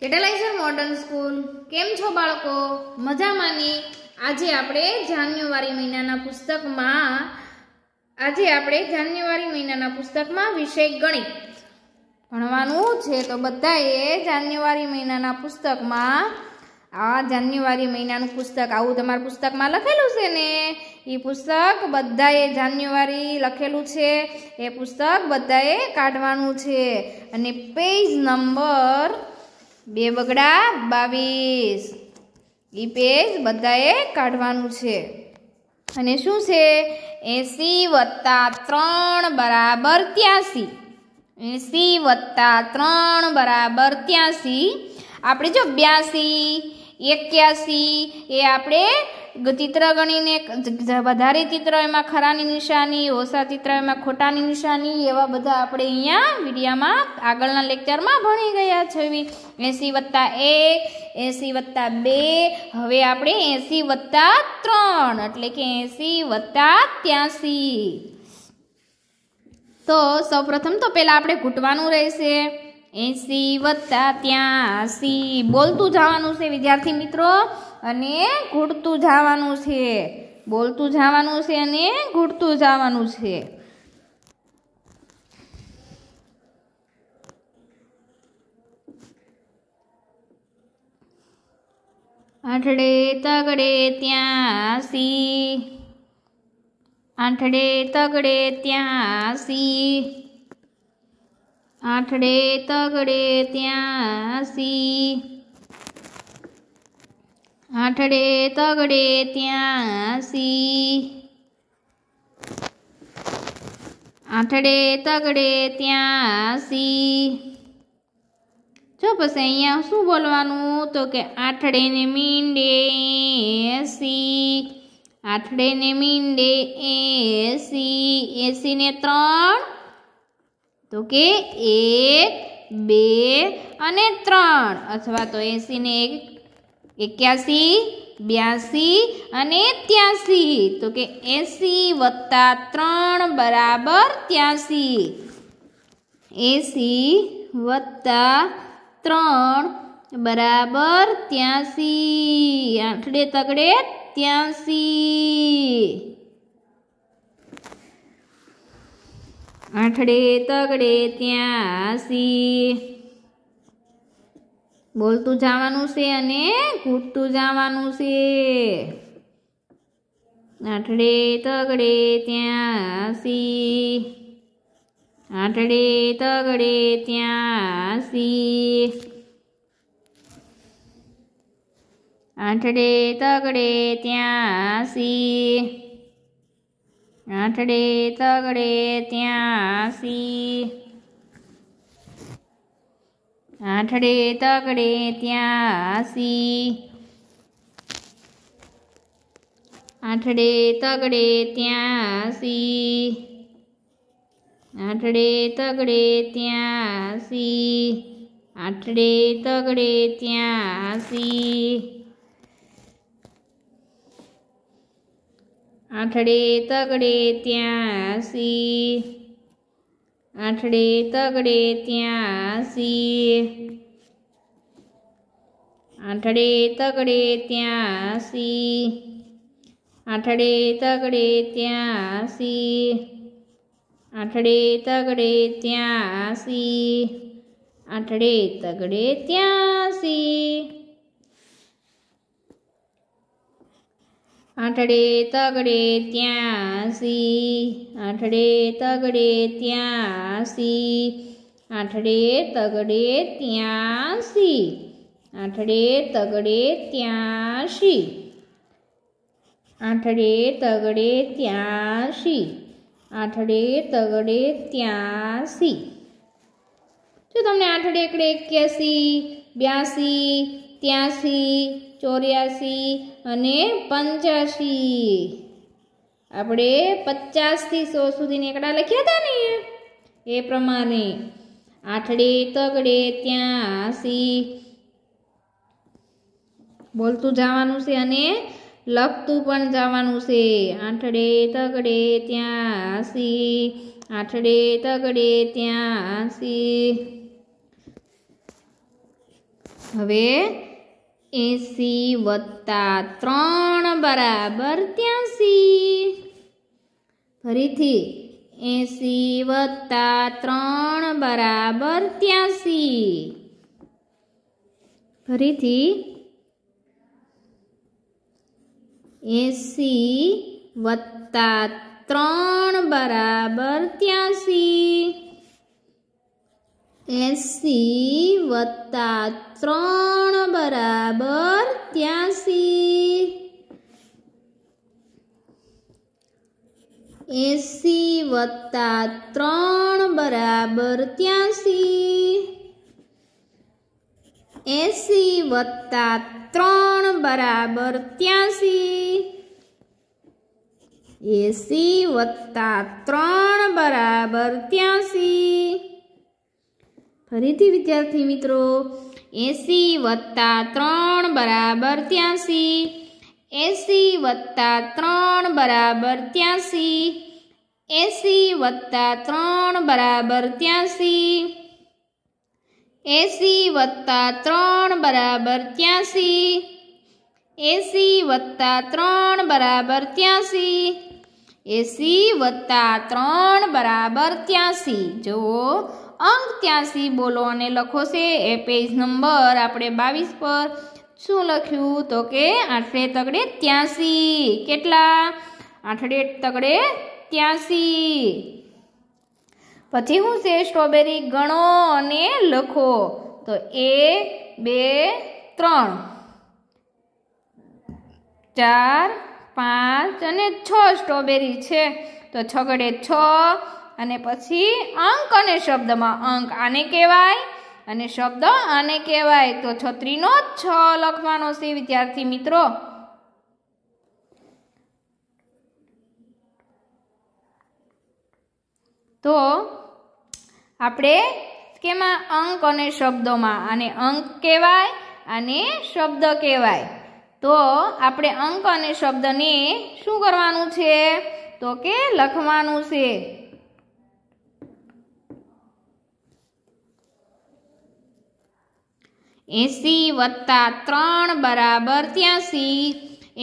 કેટેલાઇઝર modern school કેમ છો બાળકો મજામાંની આજે આપણે જાન્યુઆરી મહિનાના પુસ્તકમાં આજે આપણે જાન્યુઆરી મહિનાના પુસ્તકમાં વિષય ગણિત ભણવાનું છે તો બધાએ જાન્યુઆરી મહિનાના પુસ્તકમાં આ જાન્યુઆરી મહિનાનું પુસ્તક આવું તમારા પુસ્તકમાં લખેલું છે ને એ પુસ્તક બધાએ જાન્યુઆરી લખેલું છે એ પુસ્તક બધાએ કાઢવાનું છે અને પેજ નંબર બે બગડા બાવીસ એ પેજ બધાએ કાઢવાનું છે અને શું છે એસી વત્તા ત્રણ બરાબર ત્યાંસી એસી વત્તા ત્રણ બરાબર ત્યાંસી આપણે જો બ્યાસી એક્યાસી એ આપણે ચિત્ર ગણીને વધારે ચિત્ર એમાં ખરાની નિશાની ઓછા ચિત્ર એમાં ખોટાની નિશાની એવા બધા આપણે અહીંયા વિડીયામાં આગળના લેક્ચરમાં ભણી ગયા છે એંસી વત્તા એક એંસી વત્તા બે હવે આપણે એંસી વત્તા ત્રણ એટલે કે એંસી વત્તા ત્યાંસી તો સૌપ્રથમ તો પહેલાં આપણે ઘૂંટવાનું રહેશે એસી વત્તા ત્યાંસી બોલતું જવાનું છે વિદ્યાર્થી મિત્રો અને ઘૂંટતું જવાનું છે બોલતું જવાનું છે અને ઘૂંટતું જવાનું છે આઠડે તગડે ત્યાં સી આઠડે તગડે ત્યાં સી આઠડે તગડે ત્યાં સી આઠડે તગડે ત્યાંસી આઠડે તગડે ત્યાંસી જો પછી અહીંયા શું બોલવાનું તો કે આઠડે ને મીંડે એસી આઠડે ને મીંડે એસી એસી ને ત્રણ તો કે એક બે અને ત્રણ અથવા તો એસી ને એક એક્યાસી બ્યાસી અને ત્યાસી તો કે એંસી વત્તા ત્રણ બરાબર ત્યાસી એંસી વત્તા ત્રણ બરાબર ત્યાસી આઠડે તકડે ત્યાસી આઠડે તગડે ત્યાસી બોલતું જવાનું છે અને ઘૂટતું જવાનું છે આઠડે તગડે ત્યાં સી આઠડે તગડે ત્યાં સી આઠડે તગડે ત્યાં સી આઠડે તગડે ત્યાં સી આઠડે તગડે ત્યાસી આઠડે તગડે ત્યાસી આઠડે તગડે ત્યાસી આઠડે તગડે ત્યાસી આઠડે તગડે ત્યાસી આઠડે તગડે ત્યાં આઠડે તગડે ત્યાં આઠડે તગડે ત્યાં આઠડે તગડે ત્યાં આઠડે તગડે ત્યાં આઠડે તગડે ત્યાંસી આઠડે તગડે ત્યાંસી આઠડે તગડે ત્યાંસી આઠડે તગડે ત્યાંસી આઠડે તગડે ત્યાંસી આઠડે તગડે ત્યાંસી જો તમને આઠડે એકડે એક્યાસી બ્યાસી ત્યાંસી ચોર્યાસી અને પંચ્યાસી આપણે પચાસથી સો સુધીને એકડા લખ્યા હતા ને એ પ્રમાણે આઠડે તગડે ત્યાંસી બોલતું જવાનું છે અને લખતું પણ જવાનું છે આઠડે તગડે ત્યાંસી આઠડે તગડે ત્યાંસી હવે એંસી વત્તા ત્રણ બરાબર ત્યાંસી ફરીથી એંસી વત્તા ત્રણ બરાબર ત્યાંસી ફરીથી એંસી વત્તા ત્રણ બરાબર ત્યાંસી એસી વત્તા ત્રણ બરાબર ત્યાંસી એસી વત્તા ત્રણ બરાબર ત્યાંસી એસી વત્તા ત્રણ બરાબર ત્યાંસી એસી વત્તા ત્રણ બરાબર ત્યાંસી फरी विद्यार्थी मित्रों एसी वत्ता त्रन बराबर त्यासी एसी वत्ता त्रन बराबर त्यासी एसी वत्ता त्रन बराबर त्यासी एसी वत्ता त्रन बराबर त्यासी एसी वत्ता त्रन बराबर त्यासी एसी वत्ता त्रन बराबर त्यासी जो અંક ત્યાંસી બોલો અને લખો છે એ પેજ નંબર આપણે બાવીસ પર શું લખ્યું તો કે આઠડે તગડે ત્યાંસી કેટલા આઠડે તગડે ત્યાંસી પછી હું છે સ્ટ્રોબેરી ગણો અને લખો તો એ બે ત્રણ ચાર પાંચ અને છ સ્ટ્રોબેરી છે તો છગડે છ અને પછી અંક અને શબ્દમાં અંક આને કહેવાય અને શબ્દ આને કહેવાય તો છત્રીનો છ લખવાનો છે વિદ્યાર્થી મિત્રો તો આપણે કેમાં અંક અને શબ્દોમાં આને અંક કહેવાય અને શબ્દ કહેવાય તો આપણે અંક અને શબ્દને શું કરવાનું છે તો કે લખવાનું છે એસી વત્તા ત્રણ બરાબર ત્યાંસી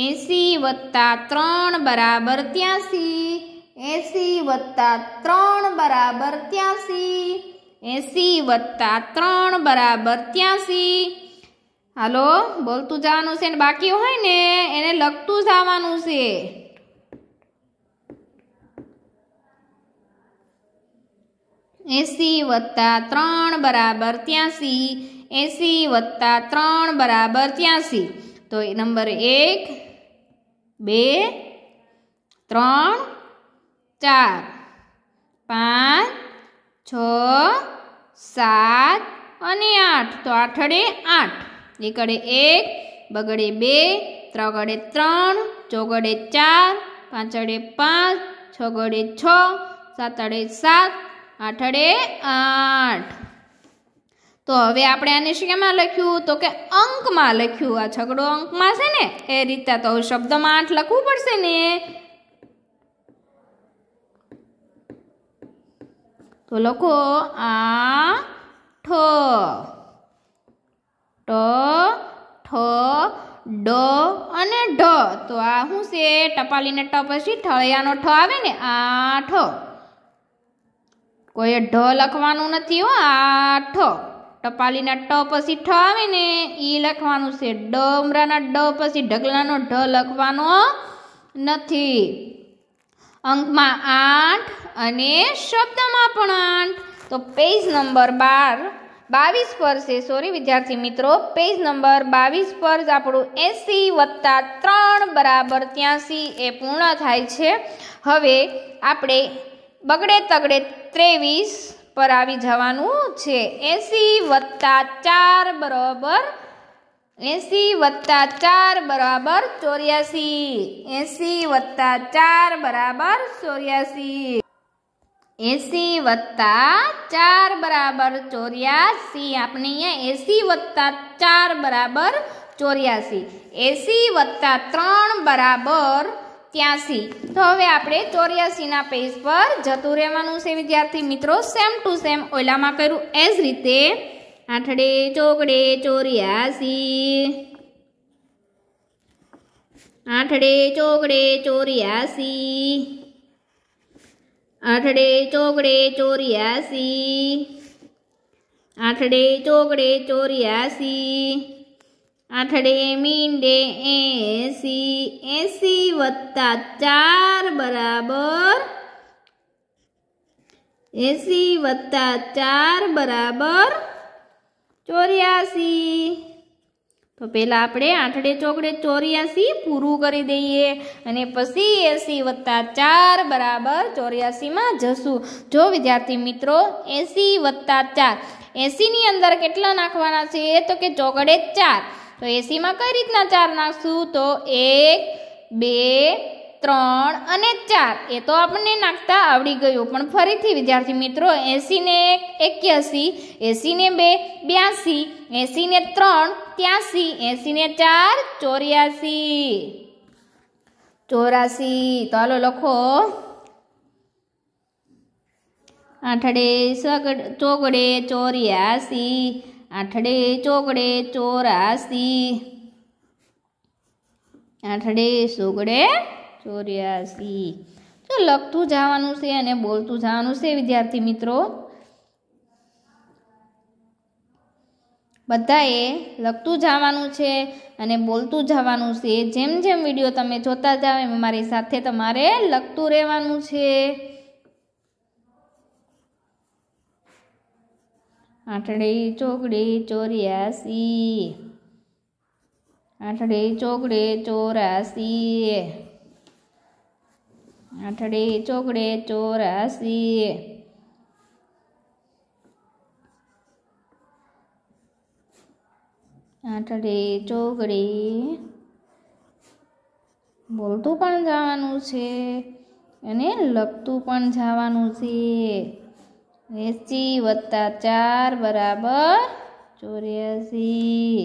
એસી વત્તા ત્રણ બરાબર ત્યાંસી એસી વત્તા ત્રણ બરાબર ત્યાંસી એસી વત્તા ત્રણ બરાબર ત્યાંસી હાલો બોલતું જવાનું છે ને બાકી હોય ને એને લખતું જવાનું છે એસી વત્તા ત્રણ બરાબર ત્યાંસી એંસી વત્તા ત્રણ બરાબર ત્યાંસી તો નંબર એક બે ત્રણ ચાર પાંચ છ સાત અને આઠ તો આઠડે આઠ એકડે એક બગડે બે ત્રગડે ત્રણ ચોગડે ચાર પાંચડે પાંચ છગડે છ સાતડે સાત આઠડે આઠ તો હવે આપણે આને શેમાં લખ્યું તો કે અંકમાં લખ્યું આ છગડો અંકમાં છે ને એ રીતે તો શબ્દમાં આઠ લખવું પડશે ને તો લખો આ ઠ ટ ઠ ડ અને ઢ તો આ શું છે ટપાલીને ટ પછી ઠળિયાનો ઠ આવે ને આ ઠ કોઈએ ઢ લખવાનું નથી હો આ ઠ ટપાલીના ટ પછી ઠ આવે ને એ લખવાનું છે ડમરાના ડ પછી ઢગલાનો ઢ લખવાનો નથી અંકમાં આઠ અને શબ્દમાં પણ આઠ તો પેજ નંબર બાર બાવીસ પર છે સોરી વિદ્યાર્થી મિત્રો પેજ નંબર બાવીસ પર જ આપણું એસી વત્તા ત્રણ બરાબર ત્યાંસી એ પૂર્ણ થાય છે હવે આપણે બગડે તગડે ત્રેવીસ પર આવી જવાનું છે એસી વત્તા ચાર બરાબર એસી વત્તા ચાર બરાબર ચોર્યાસી એસી વત્તા ચાર બરાબર ચોર્યાસી એસી વત્તા ચાર બરાબર ચોર્યાસી આપણે અહીંયા એંસી વત્તા ચાર બરાબર ચોર્યાસી એસી વત્તા ત્રણ બરાબર ત્યાંસી તો હવે આપણે ચોર્યાસીના પેજ પર જતું રહેવાનું છે વિદ્યાર્થી મિત્રો સેમ ટુ સેમ ઓયલામાં કર્યું એ જ રીતે આઠડે ચોકડે ચોર્યાસી આઠડે ચોકડે ચોર્યાસી આઠડે ચોકડે ચોર્યાસી આઠડે ચોકડે ચોર્યાસી આઠડે મીંડે એસી એસી વત્તા ચાર બરાબર એસી વત્તા ચાર બરાબર ચોર્યાસી તો પહેલાં આપણે આઠડે ચોકડે ચોર્યાસી પૂરું કરી દઈએ અને પછી એસી વત્તા ચાર બરાબર ચોર્યાસીમાં જશું જો વિદ્યાર્થી મિત્રો એંસી વત્તા ચાર એસીની અંદર કેટલા નાખવાના છે તો કે ચોકડે ચાર તો એસીમાં કઈ રીતના ચાર નાખશું તો એક બે ત્રણ અને ચાર એ તો આપણને નાખતા આવડી ગયું પણ ફરીથી વિદ્યાર્થી મિત્રો એંસીને એક એક્યાસી એંસીને બે બ્યાસી એંસીને ત્રણ ત્યાસી એંસીને ચાર ચોર્યાસી ચોરાસી તો હાલો લખો આઠડે સગડ ચોગડે ચોર્યાસી આઠડે ચોગડે ચોરાશી આઠડે સોગડે ચોર્યાસી તો લખતું જવાનું છે અને બોલતું જવાનું છે વિદ્યાર્થી મિત્રો બધાએ લખતું જવાનું છે અને બોલતું જવાનું છે જેમ જેમ વિડીયો તમે જોતા જાઓ એમ મારી સાથે તમારે લખતું રહેવાનું છે આઠડી ચોકડી ચોર્યાસી આઠડી ચોકડી ચોરાસી આઠડી ચોકડી ચોરાસી આઠડી ચોકડી બોલતું પણ જવાનું છે અને લખતું પણ જવાનું છે એંસી વત્તા ચાર બરાબર ચોર્યાસી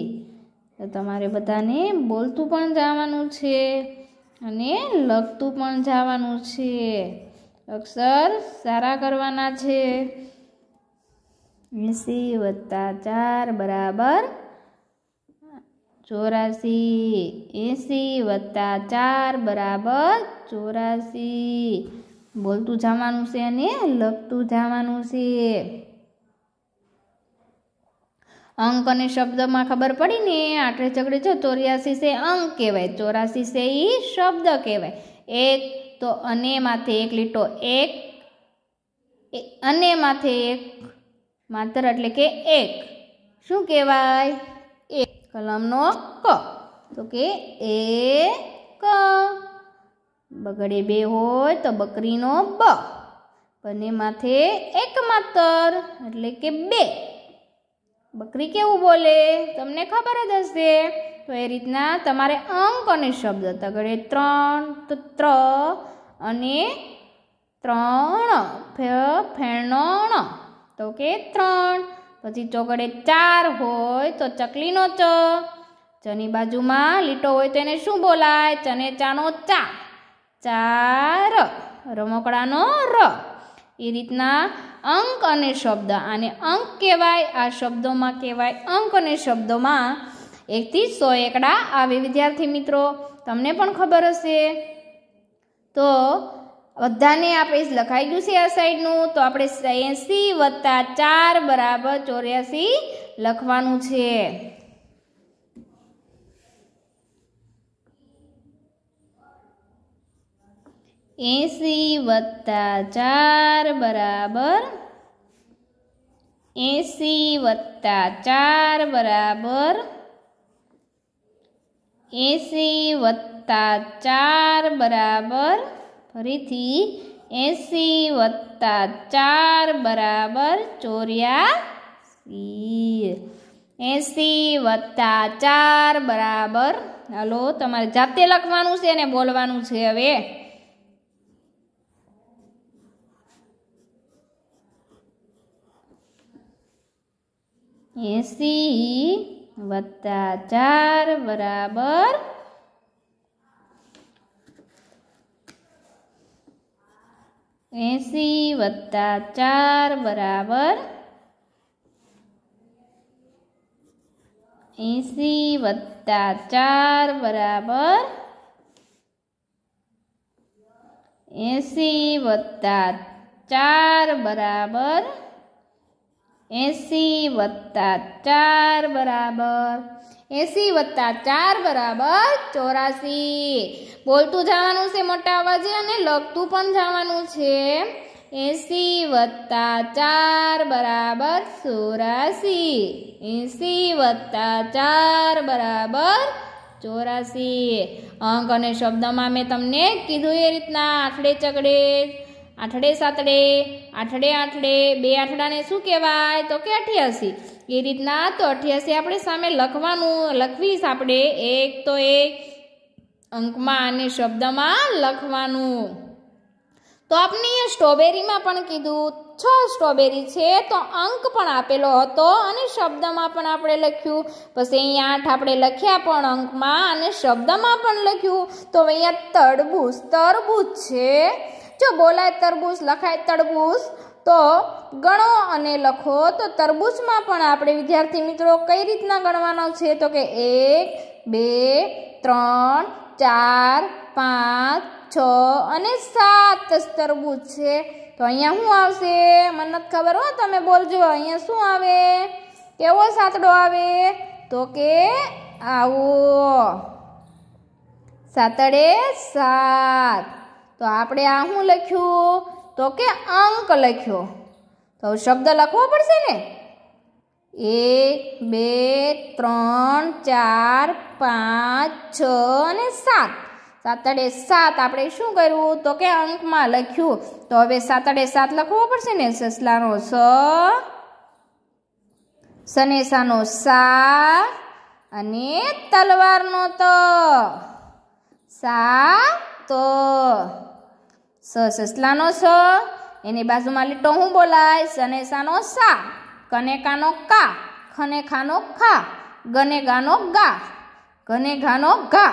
તો તમારે બધાને બોલતું પણ જવાનું છે અને લખતું પણ જવાનું છે અક્ષર સારા કરવાના છે એંસી વત્તા ચાર બરાબર ચોરાસી એંસી વત્તા ચાર બરાબર ચોરાસી બોલતું જવાનું છે અને લખતું જવાનું છે અંક અને શબ્દમાં ખબર પડી ને આટલે ચગડે જો ચોર્યાસી છે અંક કહેવાય ચોરાસી છે એ શબ્દ કહેવાય એક તો અને માથે એક લીટો એક અને માથે એક માત્ર એટલે કે એક શું કહેવાય એક કલમનો ક તો કે એ ક બગડે બે હોય તો બકરીનો બ બને માથે એક માત્ર એટલે કે બે બકરી કેવું બોલે તમને ખબર જ હશે તો એ રીતના તમારે અંક અને શબ્દ તગડે ત્રણ તો ત્ર અને ત્રણ ફેણણ તો કે ત્રણ પછી ચોગડે ચાર હોય તો ચકલીનો ચ ચની બાજુમાં લીટો હોય તો એને શું બોલાય ચને ચાનો ચા ચાર રમકડાનો ર એ રીતના અંક અને શબ્દ આને અંક કહેવાય આ શબ્દોમાં કહેવાય અંક અને શબ્દોમાં એકથી સો એકડા આવે વિદ્યાર્થી મિત્રો તમને પણ ખબર હશે તો બધાને આપણે લખાઈ ગયું છે આ સાઈડનું તો આપણે એંસી વત્તા ચાર બરાબર ચોર્યાસી લખવાનું છે એંસી વત્તા ચાર બરાબર એંસી વત્તા ચાર બરાબર એંસી વત્તા ચાર બરાબર ફરીથી એંસી વત્તા ચાર બરાબર ચોર્યાસી એંસી વત્તા ચાર બરાબર હલો તમારે જાતે લખવાનું છે ને બોલવાનું છે હવે एसी वत्ता चार बराबर एसी वत्ता चार बराबर एसी वत्ता चार बराबर एसी वत्ता चार बराबर, एसी वत्ता चार बराबर એંસી વત્તા ચાર બરાબર એંસી વત્તા ચાર બરાબર ચોરાસી બોલતું જવાનું છે મોટા અવાજે અને લખતું પણ જવાનું છે એસી વત્તા ચાર બરાબર ચોરાસી એંસી વત્તા ચાર બરાબર ચોરાસી અંક અને શબ્દમાં મેં તમને કીધું એ રીતના આખડે ચકડે આઠડે સાતડે આઠડે આઠડે બે આઠડાને શું કહેવાય તો કે અઠ્યાસી એ રીતના તો અઠ્યાસી આપણે સામે લખવાનું લખવીશ આપણે એક તો એક અંકમાં અને શબ્દમાં લખવાનું તો આપને અહીંયા સ્ટ્રોબેરીમાં પણ કીધું છ સ્ટ્રોબેરી છે તો અંક પણ આપેલો હતો અને શબ્દમાં પણ આપણે લખ્યું પછી અહીંયા આઠ આપણે લખ્યા પણ અંકમાં અને શબ્દમાં પણ લખ્યું તો અહીંયા તડબૂચ તરબૂચ છે જો બોલાય તરબૂચ લખાય તડબૂચ તો ગણો અને લખો તો તરબૂચમાં પણ આપણે વિદ્યાર્થી મિત્રો કઈ રીતના ગણવાનો છે તો કે એક બે ત્રણ ચાર પાંચ છ અને સાત તરબૂચ છે તો અહીંયા શું આવશે મને નથી ખબર હો તમે બોલજો અહીંયા શું આવે કેવો સાતડો આવે તો કે આવો સાતડે સાત તો આપણે આ શું લખ્યું તો કે અંક લખ્યો તો શબ્દ લખવો પડશે ને એક બે ત્રણ ચાર પાંચ છ અને સાત સાતડે સાત આપણે શું કર્યું તો કે અંકમાં લખ્યું તો હવે સાતડે સાત લખવો પડશે ને સસલાનો સ સનેસાનો સા અને તલવારનો તો સા તો સ સસલાનો સ એની બાજુમાં લીટો હું બોલાય સનેસાનો સા કાનો કા ખને ખાનો ખા ગને ગનેગાનો ગા ઘનેઘાનો ઘા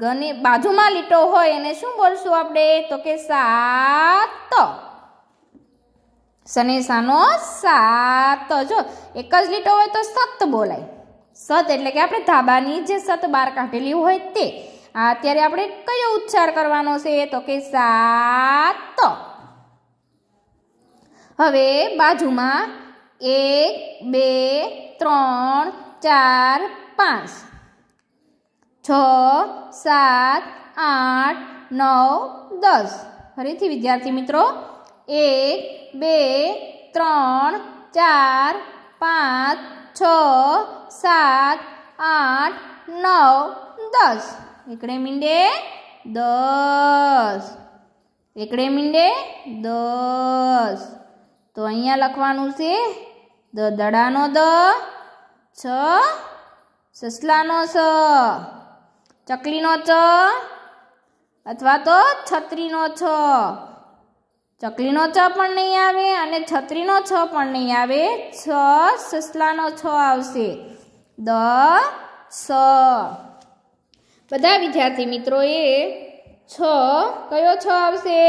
ગને બાજુમાં લીટો હોય એને શું બોલશું આપણે તો કે સાત સનેસાનો સાત જો એક જ લીટો હોય તો સત બોલાય સત એટલે કે આપણે ધાબાની જે સત બાર કાઢેલી હોય તે આ અત્યારે આપણે કયો ઉચ્ચાર કરવાનો છે તો કે સાત હવે બાજુમાં એક બે ત્રણ ચાર પાંચ છ સાત આઠ નવ દસ ફરીથી વિદ્યાર્થી મિત્રો એક બે ત્રણ ચાર પાંચ છ સાત આઠ નવ દસ એકડે મીંડે દસ એકડે મીંડે દસ તો અહીંયા લખવાનું છે દ દડાનો દ છ સસલાનો સ ચકલીનો ચ અથવા તો છત્રીનો છ ચકલીનો છ પણ નહીં આવે અને છત્રીનો છ પણ નહીં આવે છ સસલાનો છ આવશે દ છ બધા વિદ્યાર્થી મિત્રોએ છ કયો છ આવશે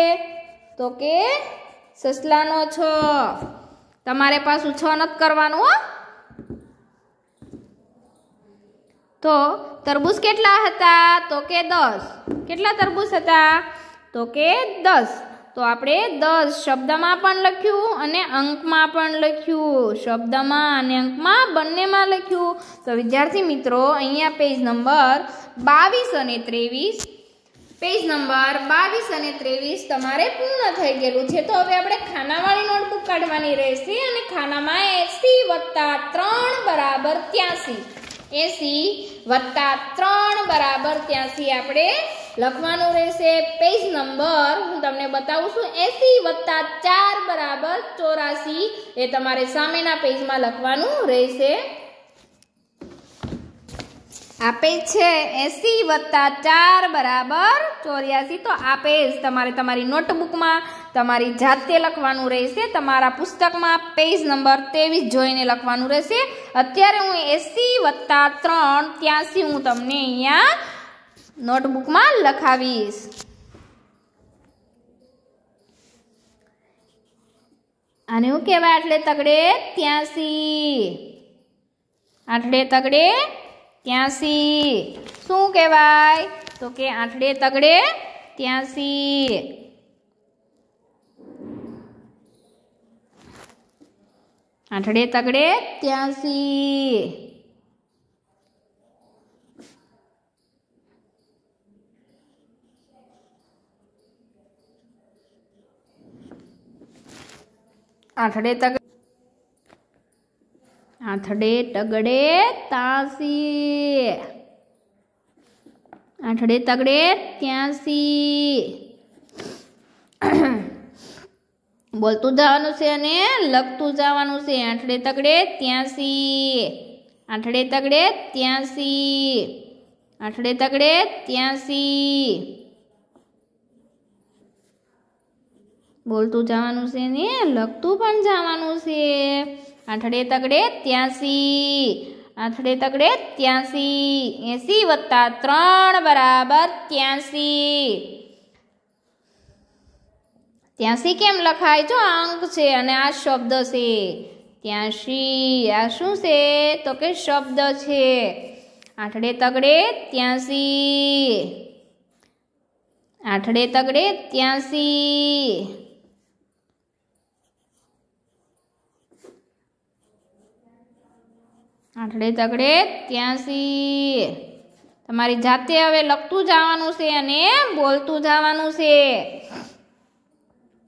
તો કે સસલાનો છ તમારે પાછું છ નથી કરવાનું હો તો તરબૂચ કેટલા હતા તો કે દસ કેટલા તરબૂચ હતા તો કે દસ તો આપણે દસ શબ્દમાં પણ લખ્યું અને અંકમાં પણ લખ્યું શબ્દમાં અને અંકમાં બંનેમાં લખ્યું તો વિદ્યાર્થી મિત્રો અહીંયા પેજ નંબર બાવીસ અને ત્રેવીસ પેજ નંબર બાવીસ અને ત્રેવીસ તમારે પૂર્ણ થઈ ગયેલું છે તો હવે આપણે ખાનાવાળી નોટબુક કાઢવાની રહેશે અને ખાનામાં એસી વત્તા ત્રણ બરાબર ત્યાંસી એસી વત્તા ત્રણ બરાબર ત્યાંથી આપણે લખવાનું રહેશે પેજ નંબર હું તમને બતાવું છું એસી વત્તા ચાર બરાબર ચોરાસી એ તમારે સામેના પેજમાં લખવાનું રહેશે આપે છે એસી વત્તા ચાર બરાબર ચોર્યાસી તો આ પેજ તમારે તમારી નોટબુકમાં તમારી જાતે લખવાનું રહેશે તમારા પુસ્તકમાં પેજ નંબર ત્રેવીસ જોઈને લખવાનું રહેશે અત્યારે હું એસી વત્તા ત્રણ ત્યાંસી હું તમને અહીંયા નોટબુકમાં લખાવીશ અને હું કહેવાય આટલે તગડે ત્યાંસી આટલે તગડે ત્યાંસી શું કહેવાય તો કે આટલે તગડે ત્યાંસી આઠડે તગડે ત્યાંસી આઠડે તગડે આઠડે તગડે તાસી આઠડે તગડે ત્યાંસી બોલતું જવાનું છે અને લખતું જવાનું છે આઠડે તકડે ત્યાંસી આઠડે તકડે ત્યાંસી આઠડે તકડે ત્યાંસી બોલતું જવાનું છે ને લખતું પણ જવાનું છે આઠડે તકડે ત્યાંસી આઠડે તકડે ત્યાંસી એસી વત્તા ત્રણ બરાબર ત્યાંસી ત્યાંસી કેમ લખાય જો આ અંક છે અને આ શબ્દ છે ત્યાંસી આ શું છે તો કે શબ્દ છે આઠડે તગડે ત્યાંસી આઠડે તગડે ત્યાંસી આઠડે તગડે ત્યાંસી તમારી જાતે હવે લખતું જવાનું છે અને બોલતું જવાનું છે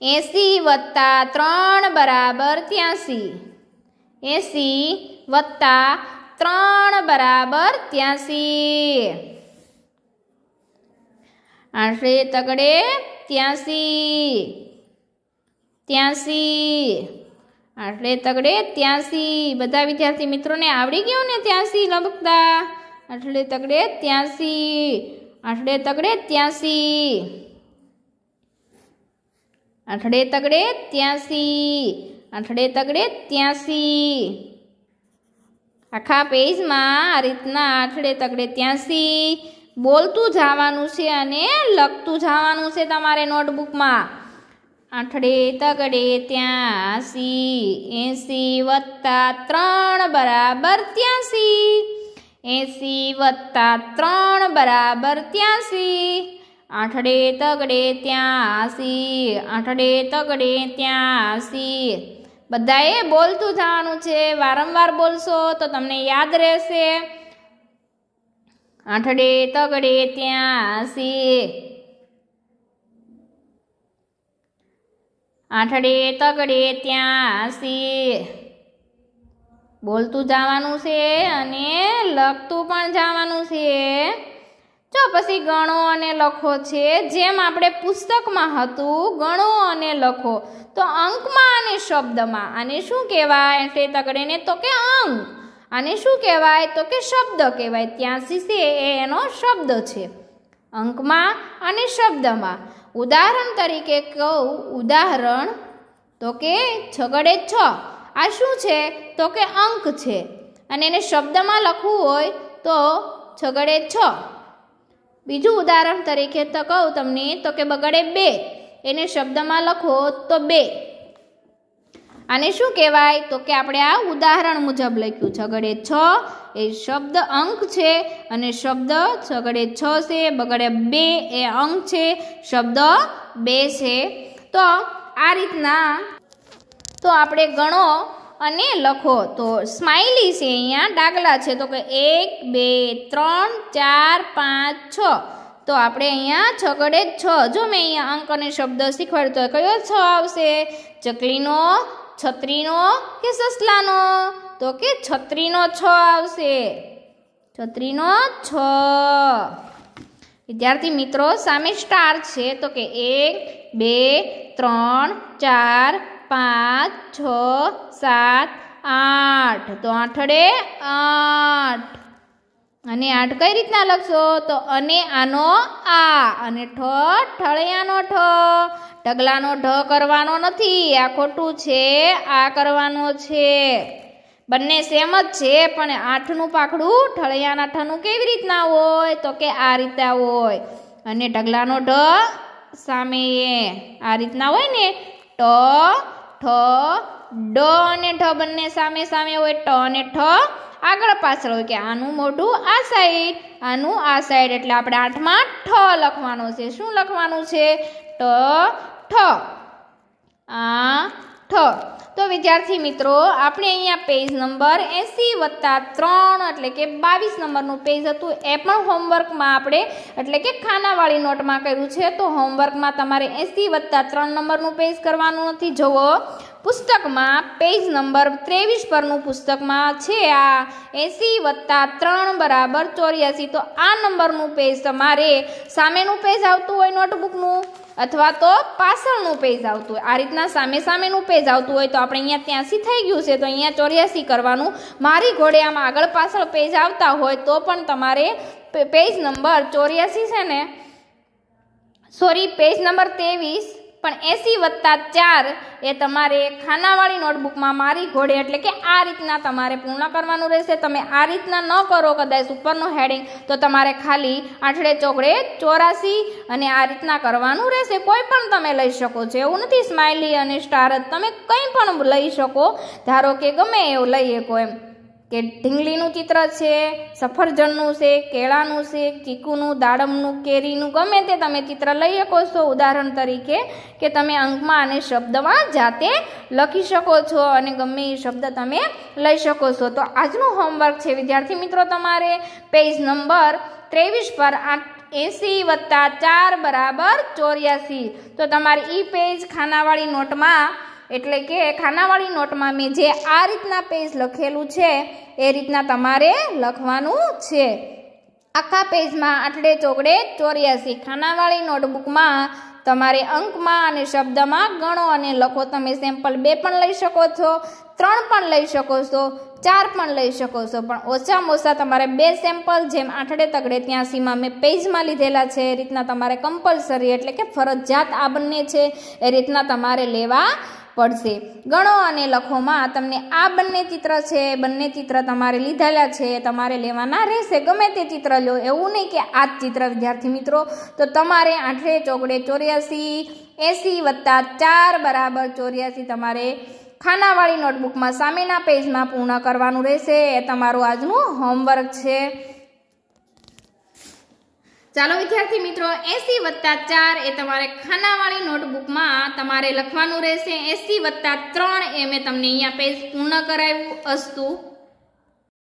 એસી વત્તા ત્રણ બરાબર ત્યાંસી એંસી વત્તા ત્રણ બરાબર ત્યાંસી આઠે તગડે ત્યાંસી ત્યાંસી આટલે તગડે ત્યાંસી બધા વિદ્યાર્થી મિત્રોને આવડી ગયો ને ત્યાંસી લબકતા આટલે તગડે ત્યાંસી આટલે તગડે ત્યાંસી આઠડે તગડે ત્યાંસી આઠડે તગડે ત્યાંસી આખા પેજમાં આ રીતના આઠડે તગડે ત્યાંસી બોલતું જવાનું છે અને લખતું જવાનું છે તમારે નોટબુકમાં આઠડે તગડે ત્યાંસી એંસી વત્તા ત્રણ બરાબર ત્યાંસી એંસી વત્તા ત્રણ બરાબર ત્યાંસી આઠડે તગડે ત્યાંસી આઠડે તગડે ત્યાંસી બધાએ બોલતું થવાનું છે વારંવાર બોલશો તો તમને યાદ રહેશે આઠડે તગડે ત્યાંસી આઠડે તગડે ત્યાંસી બોલતું જવાનું છે અને લખતું પણ જવાનું છે જો પછી ગણો અને લખો છે જેમ આપણે પુસ્તકમાં હતું ગણો અને લખો તો અંકમાં અને શબ્દમાં આને શું કહેવાય એટલે તગડેને તો કે અંક આને શું કહેવાય તો કે શબ્દ કહેવાય ત્યાંસી છે એ એનો શબ્દ છે અંકમાં અને શબ્દમાં ઉદાહરણ તરીકે કહું ઉદાહરણ તો કે છગડે છ આ શું છે તો કે અંક છે અને એને શબ્દમાં લખવું હોય તો છગડે છ બીજું ઉદાહરણ તરીકે તો કહું તમને તો કે બગડે બે એને શબ્દમાં લખો તો બે આને શું કહેવાય તો કે આપણે આ ઉદાહરણ મુજબ લખ્યું છગડે છ એ શબ્દ અંક છે અને શબ્દ છગડે છ છે બગડે બે એ અંક છે શબ્દ બે છે તો આ રીતના તો આપણે ગણો અને લખો તો સ્માઇલી છે અહીંયા ડાગલા છે તો કે એક બે ત્રણ ચાર પાંચ છ તો આપણે અહીંયા છગડે છ જો મેં અહીંયા અંક અને શબ્દ શીખવાડતો કયો છ આવશે ચકલીનો છત્રીનો કે સસલાનો તો કે છત્રીનો છ આવશે છત્રીનો છ વિદ્યાર્થી મિત્રો સામે સ્ટાર છે તો કે એક બે ત્રણ ચાર પાંચ છ સાત આઠ તો આઠડે આઠ અને આઠ કઈ રીતના લખશો તો અને આનો આ અને ઠ ઠળિયાનો ઠ ઢગલાનો ઢ કરવાનો નથી આ ખોટું છે આ કરવાનો છે બંને સેમ જ છે પણ આઠનું પાખડું ઠળિયાના ઠનું કેવી રીતના હોય તો કે આ રીતના હોય અને ઢગલાનો ઢ સામે આ રીતના હોય ને ટ ઠ ડ અને ઠ બંને સામે સામે હોય ટ અને ઠ આગળ પાછળ હોય કે આનું મોઢું આ સાઈડ આનું આ સાઈડ એટલે આપણે આઠમાં ઠ લખવાનું છે શું લખવાનું છે ટ ઠ આ ઠ તો વિદ્યાર્થી મિત્રો આપણે અહીંયા પેજ નંબર એંસી વત્તા ત્રણ એટલે કે બાવીસ નંબરનું પેજ હતું એ પણ હોમવર્કમાં આપણે એટલે કે ખાનાવાળી નોટમાં કર્યું છે તો હોમવર્કમાં તમારે એંસી વત્તા ત્રણ નંબરનું પેજ કરવાનું નથી જવો પુસ્તકમાં પેજ નંબર ત્રેવીસ પરનું પુસ્તકમાં છે આ એંસી વત્તા ત્રણ બરાબર ચોર્યાસી તો આ નંબરનું પેજ તમારે સામેનું પેજ આવતું હોય નોટબુકનું અથવા તો પાછળનું પેજ આવતું હોય આ રીતના સામે સામેનું પેજ આવતું હોય તો આપણે અહીંયા ત્યાંસી થઈ ગયું છે તો અહીંયા ચોર્યાસી કરવાનું મારી ઘોડે આમાં આગળ પાછળ પેજ આવતા હોય તો પણ તમારે પેજ નંબર ચોર્યાસી છે ને સોરી પેજ નંબર ત્રેવીસ પણ એસી વત્તા ચાર એ તમારે ખાનાવાળી નોટબુકમાં મારી ઘોડે એટલે કે આ રીતના તમારે પૂર્ણ કરવાનું રહેશે તમે આ રીતના ન કરો કદાચ ઉપરનું હેડિંગ તો તમારે ખાલી આઠડે ચોકડે ચોરાસી અને આ રીતના કરવાનું રહેશે કોઈ પણ તમે લઈ શકો છો એવું નથી સ્માઇલી અને સ્ટાર તમે કંઈ પણ લઈ શકો ધારો કે ગમે એવું લઈ શકો એમ કે ઢીંગલીનું ચિત્ર છે સફરજનનું છે કેળાનું છે ચીકુનું દાડમનું કેરીનું ગમે તે તમે ચિત્ર લઈ શકો છો ઉદાહરણ તરીકે કે તમે અંકમાં અને શબ્દમાં જાતે લખી શકો છો અને ગમે એ શબ્દ તમે લઈ શકો છો તો આજનું હોમવર્ક છે વિદ્યાર્થી મિત્રો તમારે પેજ નંબર ત્રેવીસ પર આઠ એસી વત્તા ચાર બરાબર ચોર્યાસી તો તમારે ઈ પેજ ખાનાવાળી નોટમાં એટલે કે ખાનાવાળી નોટમાં મેં જે આ રીતના પેજ લખેલું છે એ રીતના તમારે લખવાનું છે આખા પેજમાં આટલે ચોકડે ચોર્યાસી ખાનાવાળી નોટબુકમાં તમારે અંકમાં અને શબ્દમાં ગણો અને લખો તમે સેમ્પલ બે પણ લઈ શકો છો ત્રણ પણ લઈ શકો છો ચાર પણ લઈ શકો છો પણ ઓછામાં ઓછા તમારે બે સેમ્પલ જેમ આઠડે તગડે ત્યાંસીમાં મેં પેજમાં લીધેલા છે એ રીતના તમારે કમ્પલસરી એટલે કે ફરજિયાત આ બંને છે એ રીતના તમારે લેવા પડશે ગણો અને લખોમાં તમને આ બંને ચિત્ર છે બંને ચિત્ર તમારે લીધેલા છે તમારે લેવાના રહેશે ગમે તે ચિત્ર લો એવું નહીં કે આ જ ચિત્ર વિદ્યાર્થી મિત્રો તો તમારે આઠે ચોકડે ચોર્યાસી એંસી વત્તા ચાર બરાબર ચોર્યાસી તમારે ખાનાવાળી નોટબુકમાં સામેના પેજમાં પૂર્ણ કરવાનું રહેશે એ તમારું આજનું હોમવર્ક છે ચાલો વિદ્યાર્થી મિત્રો એસી વત્તા ચાર એ તમારે ખાનાવાળી નોટબુકમાં તમારે લખવાનું રહેશે એસી વત્તા ત્રણ એ મેં તમને અહીંયા પેજ પૂર્ણ કરાવ્યું અસ્તુ